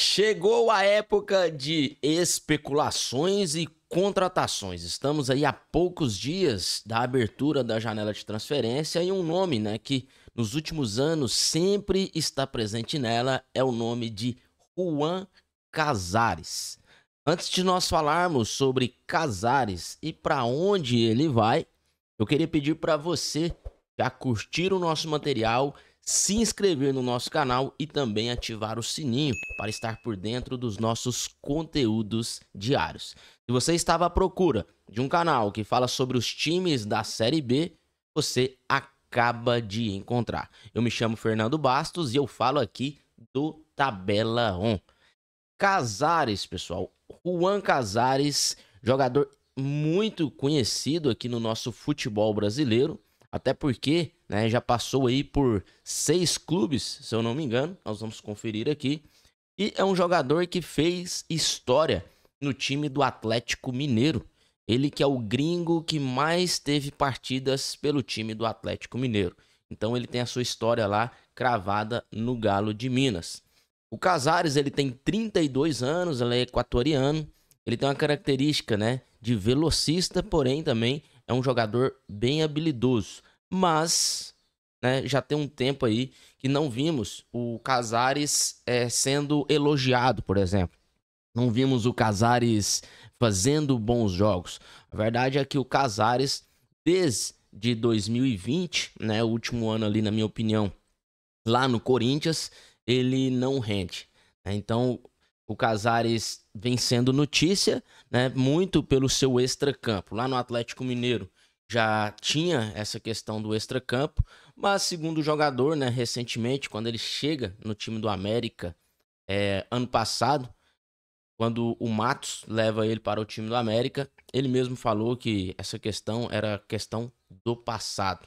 Chegou a época de especulações e contratações. Estamos aí a poucos dias da abertura da janela de transferência e um nome, né, que nos últimos anos sempre está presente nela é o nome de Juan Casares. Antes de nós falarmos sobre Casares e para onde ele vai, eu queria pedir para você já curtir o nosso material se inscrever no nosso canal e também ativar o sininho para estar por dentro dos nossos conteúdos diários. Se você estava à procura de um canal que fala sobre os times da Série B, você acaba de encontrar. Eu me chamo Fernando Bastos e eu falo aqui do Tabela 1. Casares, pessoal. Juan Casares, jogador muito conhecido aqui no nosso futebol brasileiro, até porque né? Já passou aí por seis clubes, se eu não me engano. Nós vamos conferir aqui. E é um jogador que fez história no time do Atlético Mineiro. Ele que é o gringo que mais teve partidas pelo time do Atlético Mineiro. Então ele tem a sua história lá cravada no Galo de Minas. O Casares, ele tem 32 anos, ele é equatoriano. Ele tem uma característica, né, de velocista, porém também é um jogador bem habilidoso mas né, já tem um tempo aí que não vimos o Casares é, sendo elogiado, por exemplo. Não vimos o Casares fazendo bons jogos. A verdade é que o Casares, desde 2020, né, o último ano ali, na minha opinião, lá no Corinthians, ele não rende. Né. Então, o Casares vem sendo notícia, né, muito pelo seu extra campo Lá no Atlético Mineiro, já tinha essa questão do extracampo, mas segundo o jogador, né, recentemente, quando ele chega no time do América é, ano passado, quando o Matos leva ele para o time do América, ele mesmo falou que essa questão era questão do passado.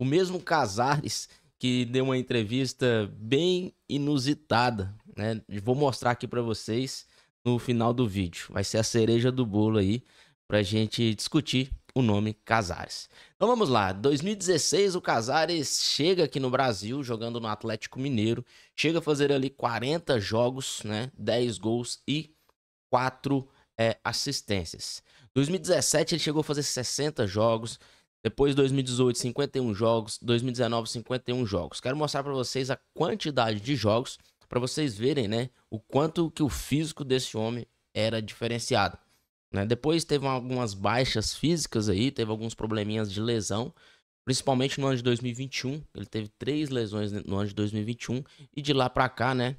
O mesmo Casares que deu uma entrevista bem inusitada, né? Vou mostrar aqui para vocês no final do vídeo. Vai ser a cereja do bolo aí para gente discutir o nome Casares. Então vamos lá, 2016 o Casares chega aqui no Brasil jogando no Atlético Mineiro, chega a fazer ali 40 jogos, né, 10 gols e 4 é, assistências. 2017 ele chegou a fazer 60 jogos, depois 2018 51 jogos, 2019 51 jogos. Quero mostrar para vocês a quantidade de jogos para vocês verem, né, o quanto que o físico desse homem era diferenciado. Né? Depois teve algumas baixas físicas aí, teve alguns probleminhas de lesão, principalmente no ano de 2021. Ele teve três lesões no ano de 2021 e de lá para cá, né?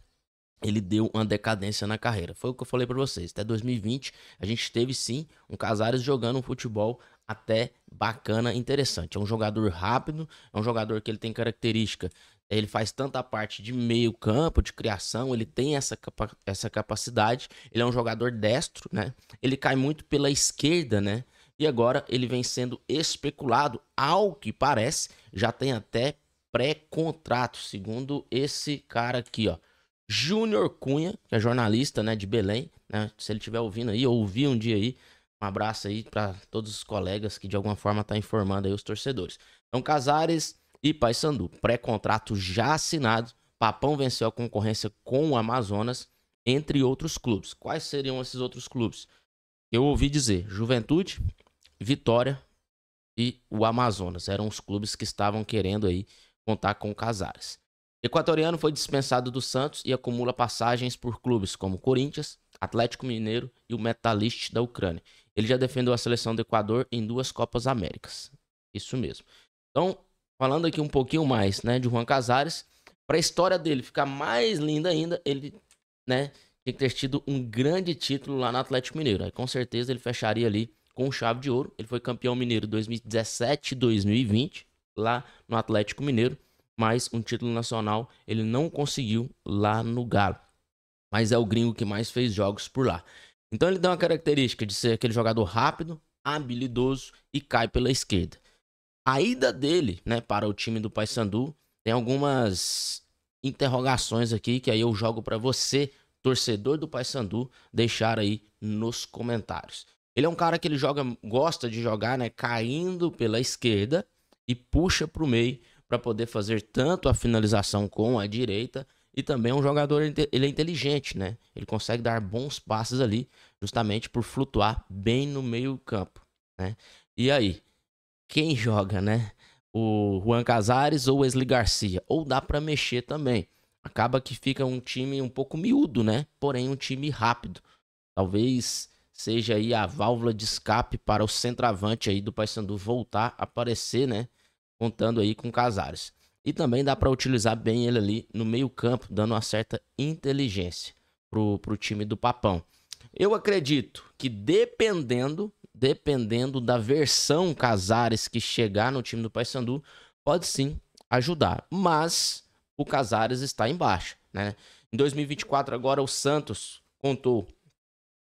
Ele deu uma decadência na carreira. Foi o que eu falei para vocês. Até 2020 a gente teve sim um Casares jogando um futebol até bacana, interessante. É um jogador rápido, é um jogador que ele tem característica ele faz tanta parte de meio campo, de criação, ele tem essa, capa essa capacidade. Ele é um jogador destro, né? Ele cai muito pela esquerda, né? E agora ele vem sendo especulado, ao que parece, já tem até pré-contrato, segundo esse cara aqui, ó. Júnior Cunha, que é jornalista, né, de Belém, né? Se ele estiver ouvindo aí, ouvi um dia aí, um abraço aí para todos os colegas que de alguma forma tá informando aí os torcedores. Então, Casares e Paysandu. Pré-contrato já assinado. Papão venceu a concorrência com o Amazonas, entre outros clubes. Quais seriam esses outros clubes? Eu ouvi dizer Juventude, Vitória e o Amazonas. Eram os clubes que estavam querendo aí contar com o Casares. Equatoriano foi dispensado do Santos e acumula passagens por clubes como Corinthians, Atlético Mineiro e o Metalist da Ucrânia. Ele já defendeu a seleção do Equador em duas Copas Américas. Isso mesmo. Então, falando aqui um pouquinho mais, né, de Juan Casares, para a história dele ficar mais linda ainda, ele, né, tinha que ter tido um grande título lá no Atlético Mineiro. Aí com certeza ele fecharia ali com chave de ouro. Ele foi campeão mineiro 2017 2020 lá no Atlético Mineiro, mas um título nacional ele não conseguiu lá no Galo. Mas é o gringo que mais fez jogos por lá. Então ele tem uma característica de ser aquele jogador rápido, habilidoso e cai pela esquerda. A ida dele, né, para o time do Paysandu, tem algumas interrogações aqui que aí eu jogo para você, torcedor do Paysandu, deixar aí nos comentários. Ele é um cara que ele joga, gosta de jogar, né, caindo pela esquerda e puxa para o meio para poder fazer tanto a finalização com a direita e também é um jogador ele é inteligente, né? Ele consegue dar bons passes ali, justamente por flutuar bem no meio campo, né? E aí, quem joga, né? O Juan Casares ou Wesley Garcia. Ou dá para mexer também. Acaba que fica um time um pouco miúdo, né? Porém, um time rápido. Talvez seja aí a válvula de escape para o centroavante aí do Paysandu voltar a aparecer, né? Contando aí com Casares. E também dá para utilizar bem ele ali no meio-campo, dando uma certa inteligência pro, pro time do Papão. Eu acredito que dependendo dependendo da versão Casares que chegar no time do Paysandu, pode sim ajudar. Mas o Casares está em baixo, né? Em 2024 agora o Santos contou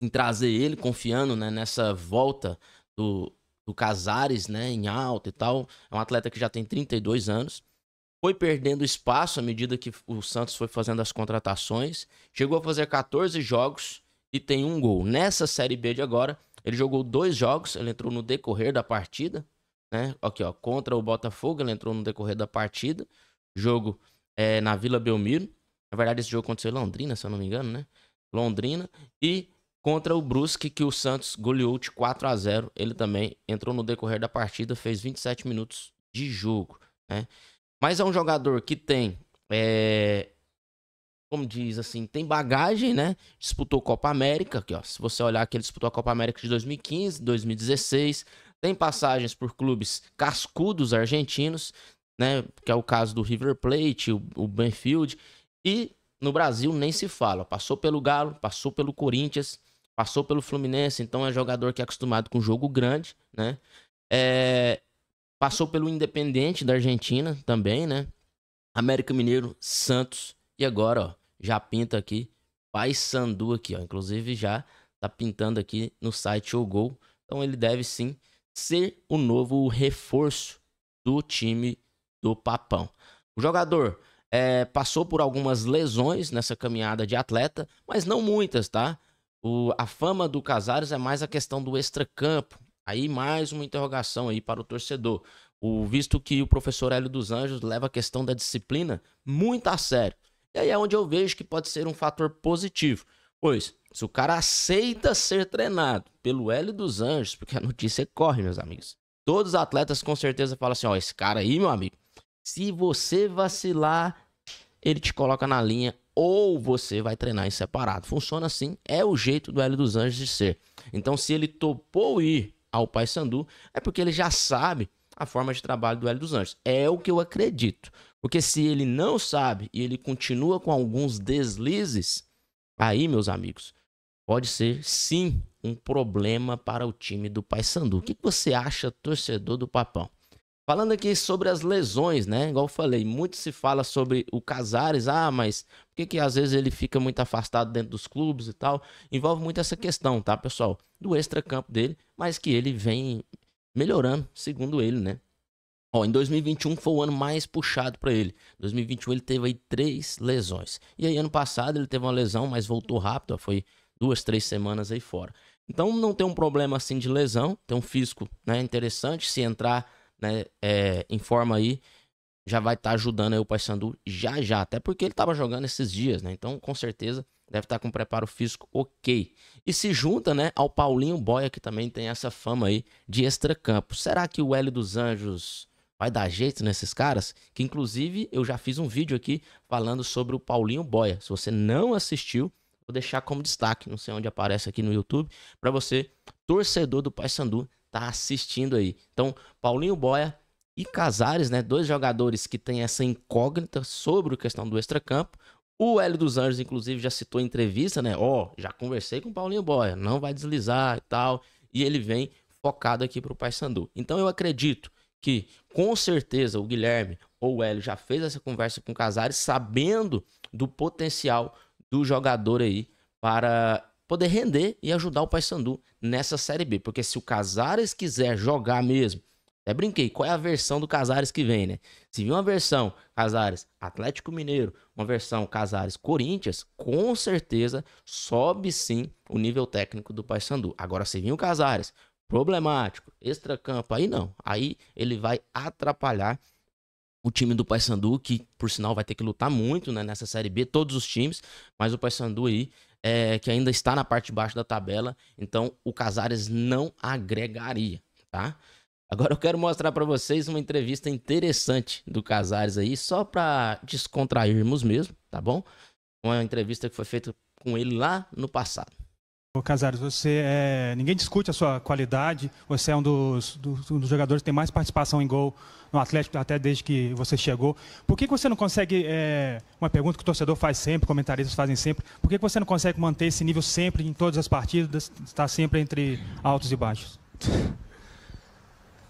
em trazer ele, confiando né, nessa volta do, do Casares, né, em alta e tal. É um atleta que já tem 32 anos. Foi perdendo espaço à medida que o Santos foi fazendo as contratações. Chegou a fazer 14 jogos e tem um gol. Nessa Série B de agora, ele jogou dois jogos, ele entrou no decorrer da partida, né? Aqui, ó, contra o Botafogo, ele entrou no decorrer da partida. Jogo é, na Vila Belmiro. Na verdade, esse jogo aconteceu em Londrina, se eu não me engano, né? Londrina. E contra o Brusque, que o Santos goleou de 4 a 0 Ele também entrou no decorrer da partida, fez 27 minutos de jogo, né? Mas é um jogador que tem é, como diz assim, tem bagagem, né? Disputou Copa América, que ó, se você olhar que ele disputou a Copa América de 2015, 2016, tem passagens por clubes cascudos argentinos, né? Que é o caso do River Plate, o, o Benfield, e no Brasil nem se fala. Passou pelo Galo, passou pelo Corinthians, passou pelo Fluminense, então é jogador que é acostumado com jogo grande, né? É... passou pelo Independente da Argentina também, né? América Mineiro, Santos e agora, ó, já pinta aqui Sandu aqui, ó. Inclusive já tá pintando aqui no site o gol. Então ele deve sim ser o novo reforço do time do Papão. O jogador é, passou por algumas lesões nessa caminhada de atleta, mas não muitas, tá? O, a fama do Casares é mais a questão do extracampo. Aí mais uma interrogação aí para o torcedor. O visto que o professor Hélio dos Anjos leva a questão da disciplina muito a sério. E aí é onde eu vejo que pode ser um fator positivo. Pois, se o cara aceita ser treinado pelo L dos Anjos, porque a notícia corre, meus amigos. Todos os atletas com certeza falam assim: ó, esse cara aí, meu amigo, se você vacilar, ele te coloca na linha ou você vai treinar em separado. Funciona assim, é o jeito do L dos Anjos de ser. Então, se ele topou ir ao Paysandu, é porque ele já sabe a forma de trabalho do L dos Anjos. É o que eu acredito. Porque se ele não sabe e ele continua com alguns deslizes, aí, meus amigos, pode ser sim um problema para o time do Paysandu. O que você acha, torcedor do Papão? Falando aqui sobre as lesões, né? Igual eu falei, muito se fala sobre o Casares. Ah, mas por que, que às vezes ele fica muito afastado dentro dos clubes e tal? Envolve muito essa questão, tá, pessoal? Do extra campo dele, mas que ele vem melhorando, segundo ele, né? Ó, em 2021 foi o ano mais puxado para ele. 2021 ele teve aí três lesões. E aí ano passado ele teve uma lesão, mas voltou rápido, ó, foi duas, três semanas aí fora. Então não tem um problema assim de lesão, tem um físico né, interessante. Se entrar né, é, em forma aí, já vai estar tá ajudando aí o Paysandu já já. Até porque ele estava jogando esses dias, né? Então com certeza deve estar tá com um preparo físico ok. E se junta né, ao Paulinho Boia, que também tem essa fama aí de extracampo. Será que o Hélio dos Anjos vai dar jeito nesses caras? Que inclusive eu já fiz um vídeo aqui falando sobre o Paulinho Boia. Se você não assistiu, vou deixar como destaque, não sei onde aparece aqui no YouTube, para você, torcedor do Paysandu, tá assistindo aí. Então, Paulinho Boia e Casares, né, dois jogadores que têm essa incógnita sobre a questão do extracampo. O Hélio dos Anjos, inclusive, já citou em entrevista, né? Ó, oh, já conversei com o Paulinho Boia, não vai deslizar e tal. E ele vem focado aqui para o Paysandu. Então eu acredito que com certeza o Guilherme ou o Hélio já fez essa conversa com o Casares, sabendo do potencial do jogador aí para poder render e ajudar o Paysandu nessa Série B. Porque se o Casares quiser jogar mesmo, até brinquei, qual é a versão do Casares que vem, né? Se vir uma versão Casares Atlético Mineiro, uma versão Casares Corinthians, com certeza sobe sim o nível técnico do Paysandu. Agora, se vir o Casares problemático. Extracampo, aí não. Aí ele vai atrapalhar o time do Paysandu, que por sinal vai ter que lutar muito né, nessa Série B, todos os times, mas o Paysandu aí, é, que ainda está na parte de baixo da tabela, então o Casares não agregaria, tá? Agora eu quero mostrar para vocês uma entrevista interessante do Casares aí, só para descontrairmos mesmo, tá bom? Uma entrevista que foi feita com ele lá no passado. Casares, você é, ninguém discute a sua qualidade. Você é um dos, dos, um dos, jogadores que tem mais participação em gol no Atlético até desde que você chegou. Por que, que você não consegue? É, uma pergunta que o torcedor faz sempre, comentaristas fazem sempre. Por que, que você não consegue manter esse nível sempre em todas as partidas? Está sempre entre altos e baixos.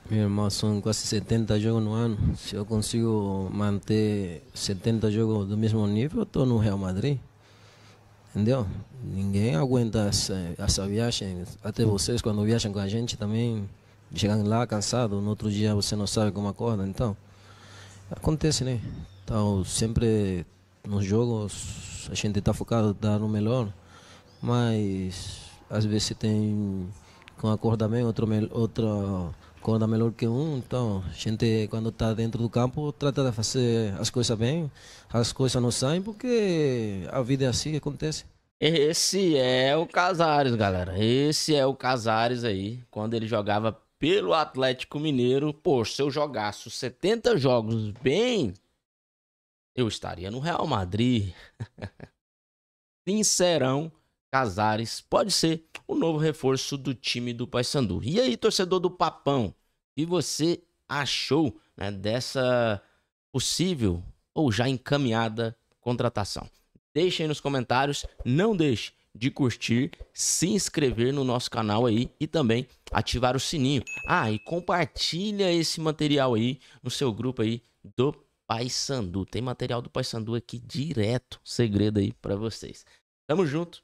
Meu irmão, são quase 70 jogos no ano. Se eu consigo manter 70 jogos do mesmo nível, eu estou no Real Madrid. Entendeu? Ninguém aguenta essa, essa viagem. Até vocês, quando viajam com a gente também, chegam lá cansados, no outro dia você não sabe como acorda. Então, acontece, né? Então, sempre nos jogos a gente está focado em dar o melhor, mas às vezes tem com acordamento outro, outro é melhor que um, então a gente quando está dentro do campo trata de fazer as coisas bem, as coisas não saem porque a vida é assim que acontece. Esse é o Casares, galera. Esse é o Casares aí, quando ele jogava pelo Atlético Mineiro, pô, se eu jogasse 70 jogos bem, eu estaria no Real Madrid. Sincerão Casares pode ser o novo reforço do time do Paysandu. E aí, torcedor do Papão, e você achou né, dessa possível ou já encaminhada contratação? Deixe aí nos comentários, não deixe de curtir, se inscrever no nosso canal aí e também ativar o sininho. Ah, e compartilha esse material aí no seu grupo aí do Paysandu. Tem material do Paysandu aqui direto, segredo aí para vocês. Tamo junto.